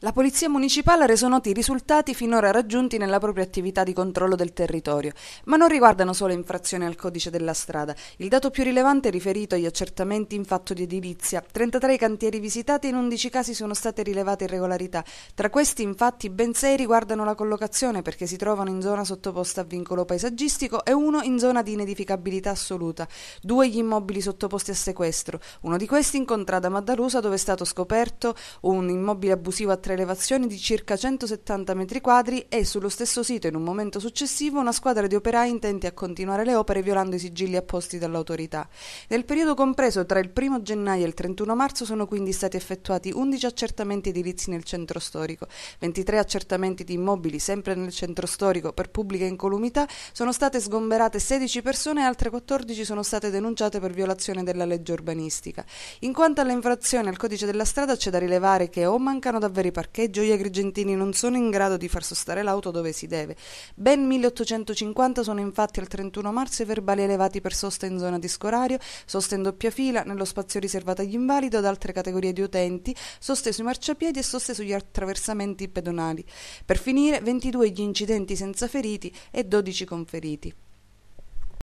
La Polizia Municipale ha reso noti i risultati finora raggiunti nella propria attività di controllo del territorio, ma non riguardano solo infrazioni al codice della strada. Il dato più rilevante è riferito agli accertamenti in fatto di edilizia. 33 cantieri visitati e in 11 casi sono state rilevate irregolarità. Tra questi, infatti, ben 6 riguardano la collocazione perché si trovano in zona sottoposta a vincolo paesaggistico e uno in zona di inedificabilità assoluta. Due gli immobili sottoposti a sequestro. Uno di questi in contrada Maddalusa dove è stato scoperto un immobile abusivo a oltre elevazioni di circa 170 metri quadri e sullo stesso sito in un momento successivo una squadra di operai intenti a continuare le opere violando i sigilli apposti dall'autorità. Nel periodo compreso tra il 1 gennaio e il 31 marzo sono quindi stati effettuati 11 accertamenti edilizi nel centro storico, 23 accertamenti di immobili sempre nel centro storico per pubblica incolumità, sono state sgomberate 16 persone e altre 14 sono state denunciate per violazione della legge urbanistica. In quanto alle infrazioni al codice della strada c'è da rilevare che o mancano davvero i parcheggio gli agrigentini non sono in grado di far sostare l'auto dove si deve. Ben 1850 sono infatti al 31 marzo i verbali elevati per sosta in zona di scorario, sosta in doppia fila, nello spazio riservato agli invalidi o ad altre categorie di utenti, soste sui marciapiedi e soste sugli attraversamenti pedonali. Per finire, 22 gli incidenti senza feriti e 12 con feriti.